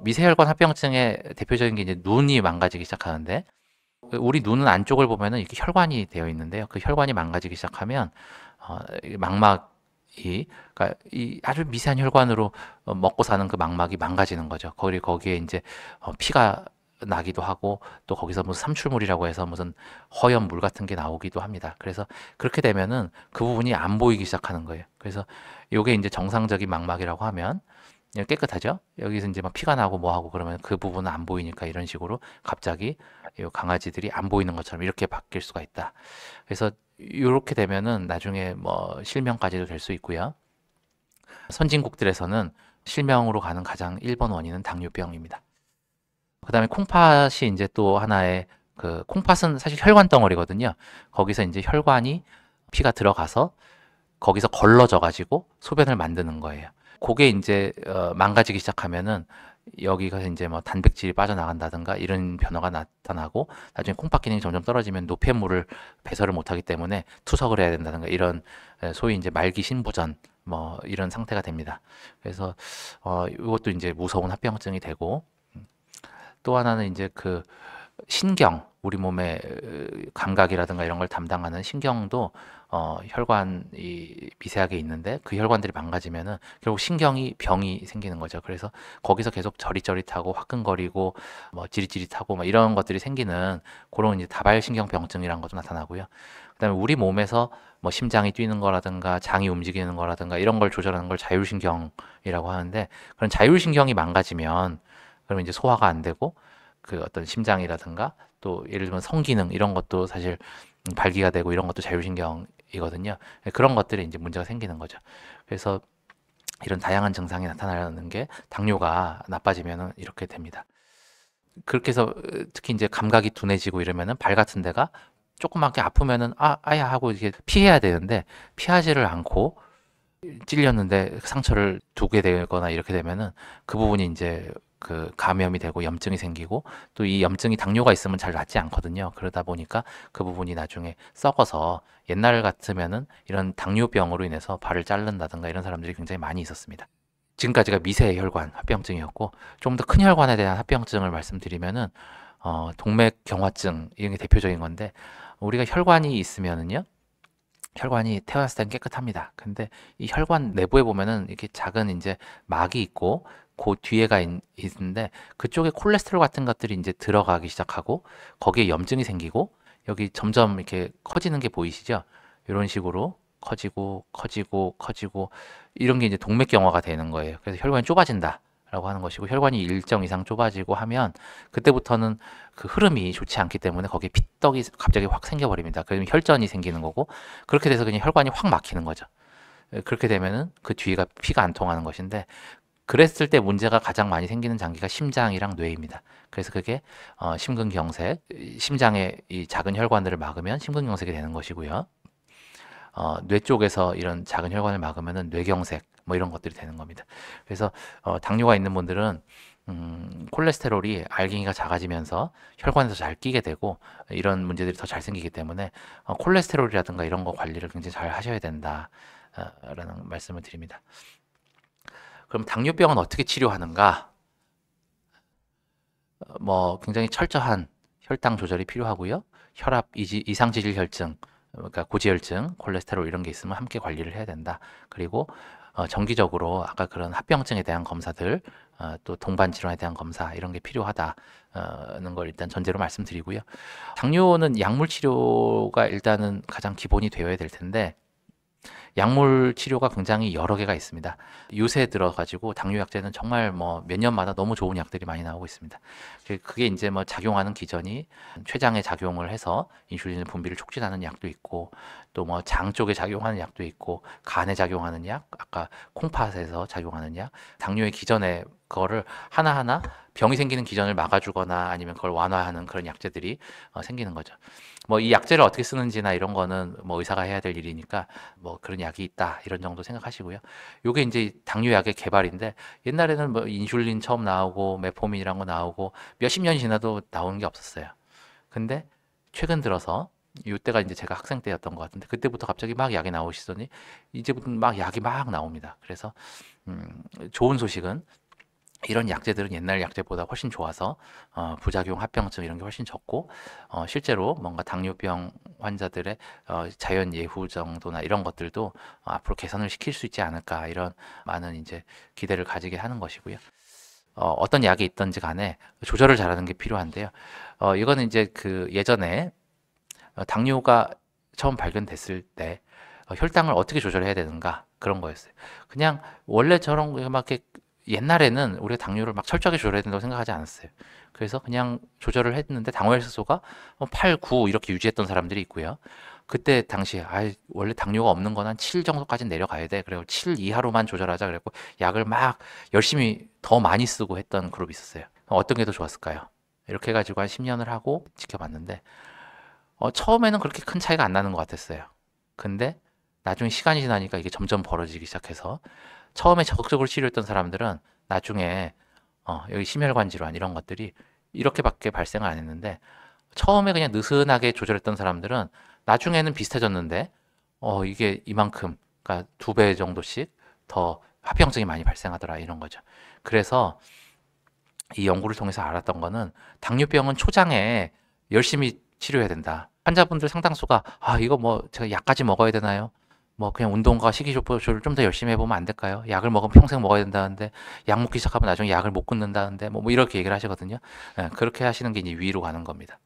미세혈관 합병증의 대표적인 게 이제 눈이 망가지기 시작하는데 우리 눈은 안쪽을 보면은 이렇게 혈관이 되어 있는데요. 그 혈관이 망가지기 시작하면 어, 망막 이, 그러니까 이 아주 미세한 혈관으로 어, 먹고 사는 그 망막이 망가지는 거죠. 거기 거기에 이제 어, 피가 나기도 하고 또 거기서 무슨 삼출물이라고 해서 무슨 허연물 같은 게 나오기도 합니다. 그래서 그렇게 되면은 그 부분이 안 보이기 시작하는 거예요. 그래서 이게 이제 정상적인 망막이라고 하면 깨끗하죠. 여기서 이제 막 피가 나고 뭐 하고 그러면 그 부분은 안 보이니까 이런 식으로 갑자기 요 강아지들이 안 보이는 것처럼 이렇게 바뀔 수가 있다. 그래서 이렇게 되면은 나중에 뭐 실명까지도 될 수 있고요. 선진국들에서는 실명으로 가는 가장 1번 원인은 당뇨병입니다. 그다음에 콩팥이 이제 또 하나의 그 콩팥은 사실 혈관 덩어리거든요. 거기서 이제 혈관이 피가 들어가서 거기서 걸러져 가지고 소변을 만드는 거예요. 그게 이제 어, 망가지기 시작하면은 여기가 이제 뭐 단백질이 빠져나간다든가 이런 변화가 나타나고 나중에 콩팥 기능이 점점 떨어지면 노폐물을 배설을 못하기 때문에 투석을 해야 된다든가 이런 소위 이제 말기 신부전 뭐 이런 상태가 됩니다. 그래서 어 이것도 이제 무서운 합병증이 되고 또 하나는 이제 그 신경 우리 몸의 감각이라든가 이런 걸 담당하는 신경도 어, 혈관이 미세하게 있는데 그 혈관들이 망가지면은 결국 신경이 병이 생기는 거죠. 그래서 거기서 계속 저릿저릿하고 화끈거리고 뭐 지릿지릿하고 막 이런 것들이 생기는 그런 이제 다발신경병증이라는 것도 나타나고요. 그다음에 우리 몸에서 뭐 심장이 뛰는 거라든가 장이 움직이는 거라든가 이런 걸 조절하는 걸 자율신경이라고 하는데 그런 자율신경이 망가지면 그러면 이제 소화가 안 되고 그 어떤 심장이라든가 또 예를 들면 성기능 이런 것도 사실 음, 발기가 되고 이런 것도 자율신경 이거든요. 그런 것들이 이제 문제가 생기는 거죠. 그래서 이런 다양한 증상이 나타나는 게 당뇨가 나빠지면 이렇게 됩니다. 그렇게 해서 특히 이제 감각이 둔해지고 이러면은 발 같은 데가 조그맣게 아프면은 아, 아야 하고 이렇게 피해야 되는데 피하지를 않고 찔렸는데 상처를 두게 되거나 이렇게 되면은 그 부분이 이제 그 감염이 되고 염증이 생기고 또 이 염증이 당뇨가 있으면 잘 낫지 않거든요. 그러다 보니까 그 부분이 나중에 썩어서 옛날 같으면은 이런 당뇨병으로 인해서 발을 자른다든가 이런 사람들이 굉장히 많이 있었습니다. 지금까지가 미세 혈관 합병증이었고 좀 더 큰 혈관에 대한 합병증을 말씀드리면은 어, 동맥 경화증 이런 게 대표적인 건데 우리가 혈관이 있으면은요 혈관이 태어났을 땐 깨끗합니다. 근데 이 혈관 내부에 보면은 이렇게 작은 이제 막이 있고 그 뒤에가 있, 는데 그쪽에 콜레스테롤 같은 것들이 이제 들어가기 시작하고 거기에 염증이 생기고 여기 점점 이렇게 커지는 게 보이시죠? 이런 식으로 커지고 커지고 커지고 이런 게 이제 동맥경화가 되는 거예요. 그래서 혈관이 좁아진다. 라고 하는 것이고 혈관이 일정 이상 좁아지고 하면 그때부터는 그 흐름이 좋지 않기 때문에 거기에 피떡이 갑자기 확 생겨버립니다. 그러면 혈전이 생기는 거고 그렇게 돼서 그냥 혈관이 확 막히는 거죠. 그렇게 되면은 그 뒤가 피가 안 통하는 것인데 그랬을 때 문제가 가장 많이 생기는 장기가 심장이랑 뇌입니다. 그래서 그게 어, 심근경색, 심장의 이 작은 혈관들을 막으면 심근경색이 되는 것이고요. 어, 뇌 쪽에서 이런 작은 혈관을 막으면 뇌경색 뭐 이런 것들이 되는 겁니다. 그래서 어, 당뇨가 있는 분들은 음, 콜레스테롤이 알갱이가 작아지면서 혈관에서 잘 끼게 되고 이런 문제들이 더 잘 생기기 때문에 어, 콜레스테롤이라든가 이런 거 관리를 굉장히 잘 하셔야 된다라는 말씀을 드립니다. 그럼 당뇨병은 어떻게 치료하는가? 어, 뭐 굉장히 철저한 혈당 조절이 필요하고요. 혈압 이상지질 혈증, 그러니까 고지혈증, 콜레스테롤 이런 게 있으면 함께 관리를 해야 된다. 그리고 어, 정기적으로 아까 그런 합병증에 대한 검사들, 어, 또 동반 질환에 대한 검사 이런 게 필요하다는 어, 걸 일단 전제로 말씀드리고요. 당뇨는 약물 치료가 일단은 가장 기본이 되어야 될 텐데 약물 치료가 굉장히 여러 개가 있습니다. 요새 들어가지고 당뇨 약제는 정말 뭐 몇 년마다 너무 좋은 약들이 많이 나오고 있습니다. 그게 이제 뭐 작용하는 기전이 췌장에 작용을 해서 인슐린 분비를 촉진하는 약도 있고 또 뭐 장 쪽에 작용하는 약도 있고 간에 작용하는 약, 아까 콩팥에서 작용하는 약, 당뇨의 기전에 그거를 하나하나 병이 생기는 기전을 막아주거나 아니면 그걸 완화하는 그런 약제들이 어, 생기는 거죠. 뭐이 약제를 어떻게 쓰는지나 이런 거는 뭐 의사가 해야 될 일이니까 뭐 그런 약이 있다 이런 정도 생각하시고요. 요게 이제 당뇨약의 개발인데 옛날에는 뭐 인슐린 처음 나오고 메포민이란 거 나오고 몇십 년이 지나도 나오는 게 없었어요. 근데 최근 들어서 이때가 이제 제가 학생 때였던 것 같은데 그때부터 갑자기 막 약이 나오시더니 이제부터 막 약이 막 나옵니다. 그래서 음 좋은 소식은 이런 약제들은 옛날 약제보다 훨씬 좋아서 어, 부작용 합병증 이런 게 훨씬 적고 어, 실제로 뭔가 당뇨병 환자들의 어, 자연 예후 정도나 이런 것들도 어, 앞으로 개선을 시킬 수 있지 않을까 이런 많은 이제 기대를 가지게 하는 것이고요. 어, 어떤 약이 있든지 간에 조절을 잘하는 게 필요한데요. 어, 이거는 이제 그 예전에 어, 당뇨가 처음 발견됐을 때 어, 혈당을 어떻게 조절해야 되는가 그런 거였어요. 그냥 원래처럼 막 이렇게 옛날에는 우리가 당뇨를막 철저하게 조절해야 된다고 생각하지 않았어요. 그래서 그냥 조절을 했는데 당화혈소소가 8, 뭐 9 이렇게 유지했던 사람들이 있고요. 그때 당시에 아 원래 당뇨가 없는 건한7 정도까지 내려가야 돼. 그리고 7 이하로만 조절하자 그랬고 약을 막 열심히 더 많이 쓰고 했던 그룹이 있었어요. 어떤 게 더 좋았을까요? 이렇게 해가지고 한 10년을 하고 지켜봤는데 어, 처음에는 그렇게 큰 차이가 안 나는 것 같았어요. 근데 나중에 시간이 지나니까 이게 점점 벌어지기 시작해서 처음에 적극적으로 치료했던 사람들은 나중에 어, 여기 심혈관 질환 이런 것들이 이렇게밖에 발생을 안 했는데 처음에 그냥 느슨하게 조절했던 사람들은 나중에는 비슷해졌는데 어 이게 이만큼 그러니까 두 배 정도씩 더 합병증이 많이 발생하더라 이런 거죠. 그래서 이 연구를 통해서 알았던 거는 당뇨병은 초장에 열심히 치료해야 된다. 환자분들 상당수가 아 이거 뭐 제가 약까지 먹어야 되나요? 뭐 그냥 운동과 식이요법을 좀 더 열심히 해보면 안 될까요? 약을 먹으면 평생 먹어야 된다는데 약 먹기 시작하면 나중에 약을 못 끊는다는데 뭐, 뭐 이렇게 얘기를 하시거든요. 네, 그렇게 하시는 게 이제 위로 가는 겁니다.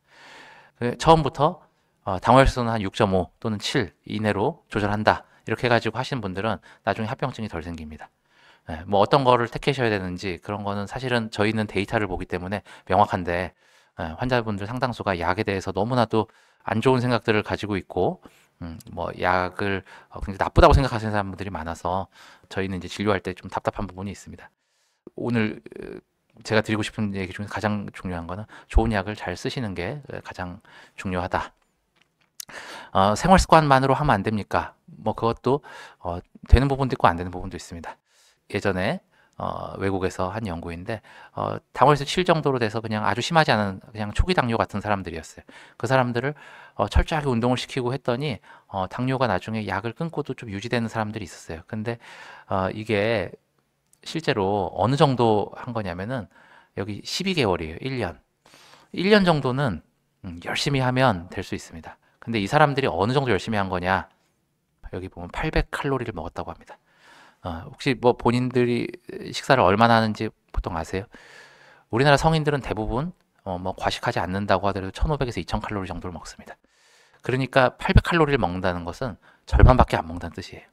그 처음부터 어, 당월수는 한 6.5 또는 7 이내로 조절한다 이렇게 해가지고 하시는 분들은 나중에 합병증이 덜 생깁니다. 네, 뭐 어떤 거를 택하셔야 되는지 그런 거는 사실은 저희는 데이터를 보기 때문에 명확한데 네, 환자분들 상당수가 약에 대해서 너무나도 안 좋은 생각들을 가지고 있고 음, 뭐 약을 어, 굉장히 나쁘다고 생각하시는 사람들이 많아서 저희는 이제 진료할 때 좀 답답한 부분이 있습니다. 오늘 어, 제가 드리고 싶은 얘기 중에 가장 중요한 거는 좋은 약을 잘 쓰시는 게 어, 가장 중요하다. 어, 생활 습관만으로 하면 안 됩니까? 뭐 그것도 어, 되는 부분도 있고 안 되는 부분도 있습니다. 예전에 어, 외국에서 한 연구인데 어, 당월세 7 정도로 돼서 그냥 아주 심하지 않은 그냥 초기 당뇨 같은 사람들이었어요. 그 사람들을 어, 철저하게 운동을 시키고 했더니 어, 당뇨가 나중에 약을 끊고도 좀 유지되는 사람들이 있었어요. 근데 어, 이게 실제로 어느 정도 한 거냐면은 여기 12개월이에요. 1년. 1년 정도는 음, 열심히 하면 될 수 있습니다. 근데 이 사람들이 어느 정도 열심히 한 거냐? 여기 보면 800칼로리를 먹었다고 합니다. 어, 혹시 뭐 본인들이 식사를 얼마나 하는지 보통 아세요? 우리나라 성인들은 대부분 어, 뭐 과식하지 않는다고 하더라도 1,500에서 2,000칼로리 정도를 먹습니다. 그러니까 800칼로리를 먹는다는 것은 절반밖에 안 먹는다는 뜻이에요.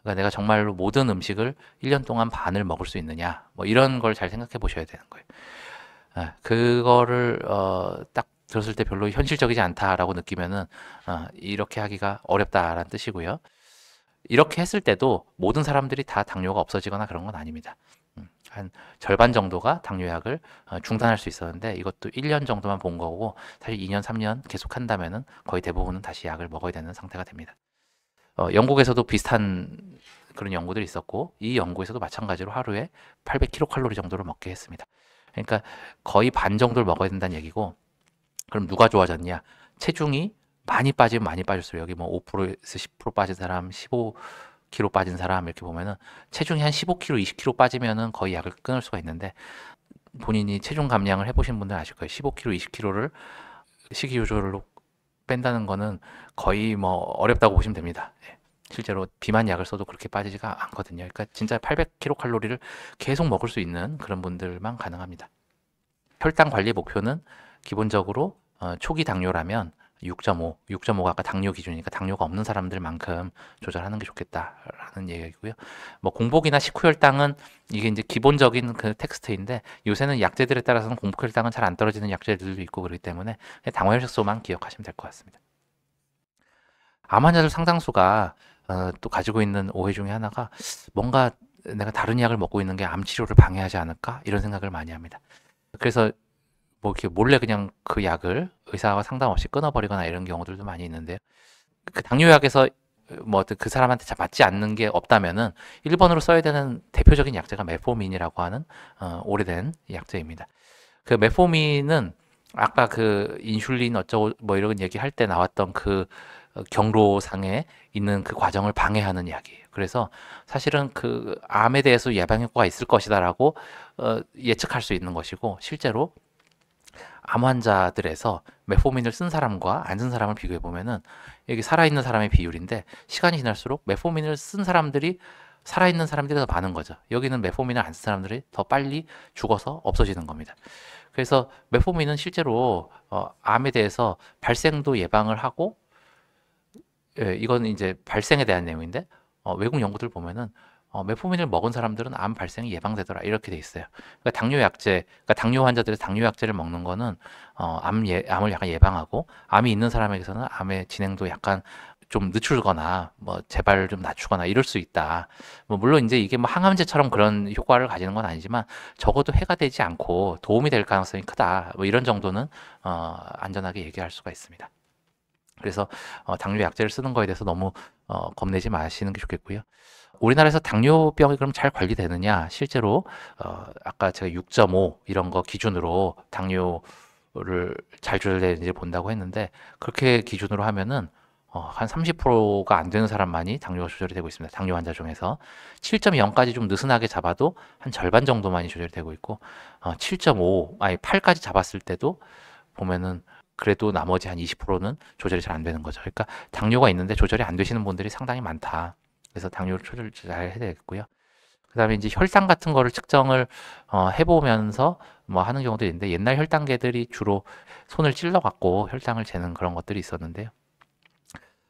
그러니까 내가 정말로 모든 음식을 1년 동안 반을 먹을 수 있느냐, 뭐 이런 걸 잘 생각해 보셔야 되는 거예요. 어, 그거를 어, 딱 들었을 때 별로 현실적이지 않다라고 느끼면은 어, 이렇게 하기가 어렵다라는 뜻이고요. 이렇게 했을 때도 모든 사람들이 다 당뇨가 없어지거나 그런 건 아닙니다. 음, 한 절반 정도가 당뇨약을 어, 중단할 수 있었는데 이것도 1년 정도만 본 거고 사실 2년, 3년 계속 한다면은 거의 대부분은 다시 약을 먹어야 되는 상태가 됩니다. 어, 영국에서도 비슷한 그런 연구들이 있었고 이 연구에서도 마찬가지로 하루에 800kcal 정도를 먹게 했습니다. 그러니까 거의 반 정도를 먹어야 된다는 얘기고 그럼 누가 좋아졌냐? 체중이 많이 빠지면 많이 빠졌어요 여기 뭐 5%에서 10% 빠진 사람, 15kg 빠진 사람 이렇게 보면은 체중이 한 15kg, 20kg 빠지면은 거의 약을 끊을 수가 있는데 본인이 체중 감량을 해보신 분들 아실 거예요. 15kg, 20kg를 식이요조로 뺀다는 거는 거의 뭐 어렵다고 보시면 됩니다. 예. 실제로 비만 약을 써도 그렇게 빠지지가 않거든요. 그러니까 진짜 800kcal를 계속 먹을 수 있는 그런 분들만 가능합니다. 혈당 관리 목표는 기본적으로 어, 초기 당뇨라면 6.5, 6.5가 아까 당뇨 기준이니까 당뇨가 없는 사람들만큼 조절하는 게 좋겠다라는 얘기고요. 뭐 공복이나 식후혈당은 이게 이제 기본적인 그 텍스트인데 요새는 약제들에 따라서는 공복혈당은 잘 안 떨어지는 약제들도 있고 그렇기 때문에 당화혈색소만 기억하시면 될 것 같습니다. 암 환자들 상당수가 어, 또 가지고 있는 오해 중에 하나가 뭔가 내가 다른 약을 먹고 있는 게 암 치료를 방해하지 않을까 이런 생각을 많이 합니다. 그래서 뭐 이렇게 몰래 그냥 그 약을 의사와 상담 없이 끊어버리거나 이런 경우들도 많이 있는데 그 당뇨약에서 뭐 어떤 그 사람한테 잘 맞지 않는 게 없다면은 1번으로 써야 되는 대표적인 약제가 메포민이라고 하는 어, 오래된 약제입니다. 그 메포민은 아까 그 인슐린 어쩌고 뭐 이런 얘기할 때 나왔던 그 어, 경로상에 있는 그 과정을 방해하는 약이에요. 그래서 사실은 그 암에 대해서 예방 효과가 있을 것이다라고 어, 예측할 수 있는 것이고 실제로 암 환자들에서 메포민을 쓴 사람과 안 쓴 사람을 비교해 보면은 여기 살아있는 사람의 비율인데 시간이 지날수록 메포민을 쓴 사람들이 살아있는 사람들이 더 많은 거죠. 여기는 메포민을 안 쓴 사람들이 더 빨리 죽어서 없어지는 겁니다. 그래서 메포민은 실제로 어, 암에 대해서 발생도 예방을 하고 예, 이건 이제 발생에 대한 내용인데 어, 외국 연구들 보면은 어, 메포민을 먹은 사람들은 암 발생이 예방되더라 이렇게 돼 있어요. 그러니까 당뇨 약제, 그러니까 당뇨 환자들의 당뇨 약제를 먹는 거는 어, 암 예, 암을 약간 예방하고 암이 있는 사람에게서는 암의 진행도 약간 좀 늦출거나 뭐 재발을 좀 낮추거나 이럴 수 있다. 뭐 물론 이제 이게 뭐 항암제처럼 그런 효과를 가지는 건 아니지만 적어도 해가 되지 않고 도움이 될 가능성이 크다. 뭐 이런 정도는 어 안전하게 얘기할 수가 있습니다. 그래서 어 당뇨 약제를 쓰는 거에 대해서 너무 어 겁내지 마시는 게 좋겠고요. 우리나라에서 당뇨병이 그럼 잘 관리되느냐? 실제로 어, 아까 제가 6.5 이런 거 기준으로 당뇨를 잘 조절되는지 본다고 했는데 그렇게 기준으로 하면은 어, 한 30%가 안 되는 사람만이 당뇨가 조절이 되고 있습니다. 당뇨 환자 중에서 7.0까지 좀 느슨하게 잡아도 한 절반 정도만이 조절이 되고 있고 어, 7.5 아니 8까지 잡았을 때도 보면은 그래도 나머지 한 20%는 조절이 잘 안 되는 거죠. 그러니까 당뇨가 있는데 조절이 안 되시는 분들이 상당히 많다. 그래서 당뇨를 조절 잘 해야 되겠고요. 그다음에 이제 혈당 같은 거를 측정을 어, 해보면서 뭐 하는 경우도 있는데 옛날 혈당계들이 주로 손을 찔러 갖고 혈당을 재는 그런 것들이 있었는데요.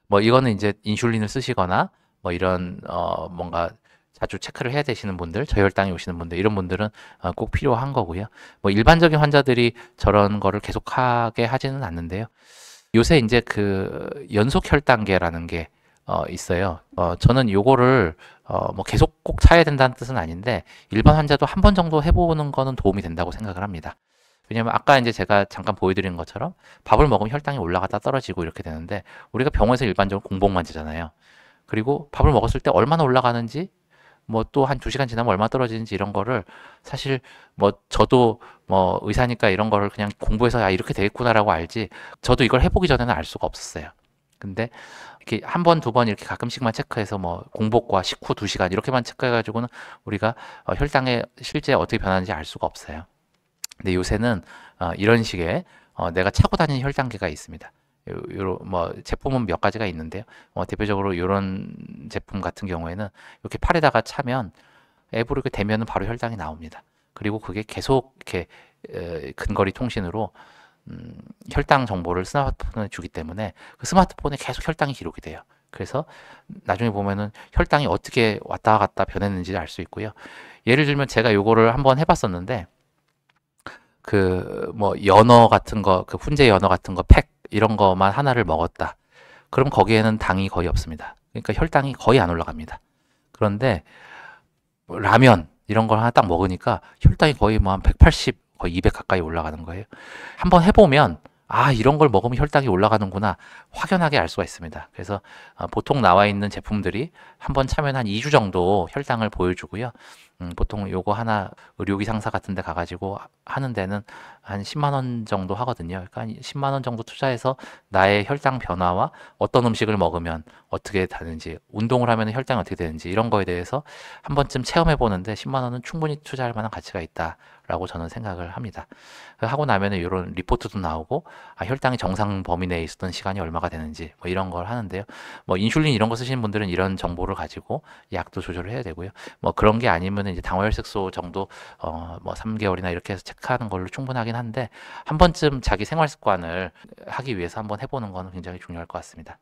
뭐 이거는 이제 인슐린을 쓰시거나 뭐 이런 어 뭔가 자주 체크를 해야 되시는 분들, 저혈당이 오시는 분들 이런 분들은 어, 꼭 필요한 거고요. 뭐 일반적인 환자들이 저런 거를 계속하게 하지는 않는데요. 요새 이제 그 연속 혈당계라는 게 어, 있어요. 어, 저는 요거를 어, 뭐 계속 꼭 차야 된다는 뜻은 아닌데 일반 환자도 한 번 정도 해보는 거는 도움이 된다고 생각을 합니다. 왜냐면 하 아까 이제 제가 잠깐 보여드린 것처럼 밥을 먹으면 혈당이 올라가다 떨어지고 이렇게 되는데 우리가 병원에서 일반적으로 공복만 지잖아요. 그리고 밥을 먹었을 때 얼마나 올라가는지 뭐 또 한 두시간 지나면 얼마 나 떨어지는지 이런 거를 사실 뭐 저도 뭐 의사니까 이런 거를 그냥 공부해서 아 이렇게 되겠구나라고 알지 저도 이걸 해보기 전에는 알 수가 없었어요. 근데 이렇게 한 번, 두 번 이렇게 가끔씩만 체크해서 뭐 공복과 식후 두 시간 이렇게만 체크해가지고는 우리가 어, 혈당의 실제 어떻게 변하는지 알 수가 없어요. 근데 요새는 어, 이런 식의 어, 내가 차고 다니는 혈당계가 있습니다. 요런 뭐 제품은 몇 가지가 있는데요. 어, 대표적으로 요런 제품 같은 경우에는 이렇게 팔에다가 차면 앱으로 이렇게 되면은 바로 혈당이 나옵니다. 그리고 그게 계속 이렇게 근거리 통신으로 음, 혈당 정보를 스마트폰에 주기 때문에 그 스마트폰에 계속 혈당이 기록이 돼요. 그래서 나중에 보면은 혈당이 어떻게 왔다 갔다 변했는지를 알 수 있고요. 예를 들면 제가 요거를 한번 해봤었는데 그 뭐 연어 같은 거, 그 훈제 연어 같은 거 팩 이런 거만 하나를 먹었다. 그럼 거기에는 당이 거의 없습니다. 그러니까 혈당이 거의 안 올라갑니다. 그런데 라면 이런 걸 하나 딱 먹으니까 혈당이 거의 뭐한180 거의 200 가까이 올라가는 거예요. 한번 해보면 아 이런 걸 먹으면 혈당이 올라가는구나 확연하게 알 수가 있습니다. 그래서 어, 보통 나와 있는 제품들이 한번 참여한 한 2주 정도 혈당을 보여주고요. 음, 보통 요거 하나 의료기 상사 같은 데 가가지고 하는 데는 한 10만 원 정도 하거든요. 그러니까 10만 원 정도 투자해서 나의 혈당 변화와 어떤 음식을 먹으면 어떻게 되는지 운동을 하면 혈당이 어떻게 되는지 이런 거에 대해서 한 번쯤 체험해 보는데 10만 원은 충분히 투자할 만한 가치가 있다. 라고 저는 생각을 합니다. 그 하고 나면은 이런 리포트도 나오고, 아, 혈당이 정상 범위 내에 있었던 시간이 얼마가 되는지, 뭐 이런 걸 하는데요. 뭐 인슐린 이런 거 쓰시는 분들은 이런 정보를 가지고 약도 조절을 해야 되고요. 뭐 그런 게 아니면 이제 당화혈색소 정도, 어, 뭐 3개월이나 이렇게 해서 체크하는 걸로 충분하긴 한데, 한 번쯤 자기 생활 습관을 하기 위해서 한번 해보는 건 굉장히 중요할 것 같습니다.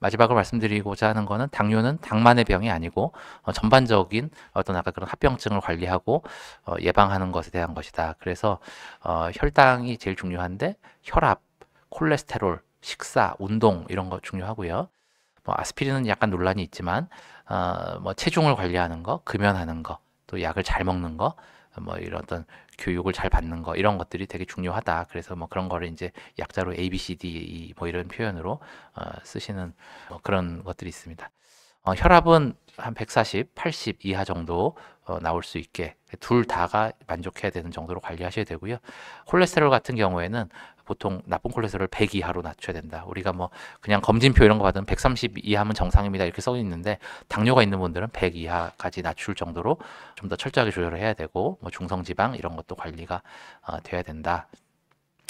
마지막으로 말씀드리고자 하는 거는 당뇨는 당만의 병이 아니고 어, 전반적인 어떤 아까 그런 합병증을 관리하고 어, 예방하는 것에 대한 것이다. 그래서 어, 혈당이 제일 중요한데 혈압, 콜레스테롤, 식사, 운동 이런 거 중요하고요. 뭐 아스피린은 약간 논란이 있지만 어, 뭐 체중을 관리하는 거, 금연하는 거, 또 약을 잘 먹는 거, 뭐 이런 어떤 교육을 잘 받는 거 이런 것들이 되게 중요하다. 그래서 뭐 그런 거를 이제 약자로 A, B, C, D 뭐 이런 표현으로 어, 쓰시는 뭐 그런 것들이 있습니다. 어, 혈압은 한 140, 80 이하 정도 어, 나올 수 있게 둘 다가 만족해야 되는 정도로 관리하셔야 되고요. 콜레스테롤 같은 경우에는 보통 나쁜 콜레스테롤 100 이하로 낮춰야 된다. 우리가 뭐 그냥 검진표 이런 거 받으면 130 이하면 정상입니다. 이렇게 써 있는데 당뇨가 있는 분들은 100 이하까지 낮출 정도로 좀 더 철저하게 조절을 해야 되고 뭐 중성지방 이런 것도 관리가 어, 돼야 된다.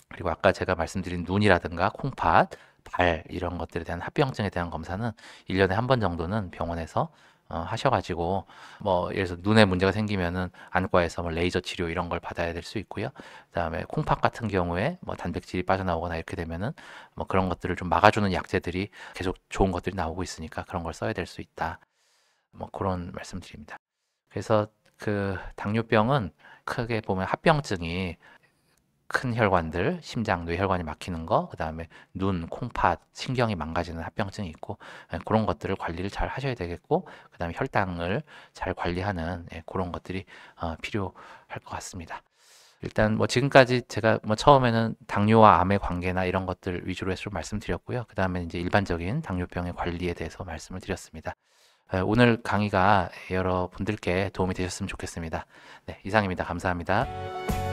그리고 아까 제가 말씀드린 눈이라든가 콩팥 발 이런 것들에 대한 합병증에 대한 검사는 일년에 한 번 정도는 병원에서 어, 하셔가지고 뭐 예를 들어서 눈에 문제가 생기면은 안과에서 뭐 레이저 치료 이런 걸 받아야 될 수 있고요. 그다음에 콩팥 같은 경우에 뭐 단백질이 빠져나오거나 이렇게 되면은 뭐 그런 것들을 좀 막아주는 약제들이 계속 좋은 것들이 나오고 있으니까 그런 걸 써야 될 수 있다. 뭐 그런 말씀드립니다. 그래서 그 당뇨병은 크게 보면 합병증이 큰 혈관들, 심장, 뇌혈관이 막히는 거, 그 다음에 눈, 콩팥, 신경이 망가지는 합병증이 있고 예, 그런 것들을 관리를 잘 하셔야 되겠고 그 다음에 혈당을 잘 관리하는 예, 그런 것들이 어, 필요할 것 같습니다. 일단 뭐 지금까지 제가 뭐 처음에는 당뇨와 암의 관계나 이런 것들 위주로 해서 말씀드렸고요. 그 다음에 이제 일반적인 당뇨병의 관리에 대해서 말씀을 드렸습니다. 예, 오늘 강의가 여러분들께 도움이 되셨으면 좋겠습니다. 네, 이상입니다. 감사합니다.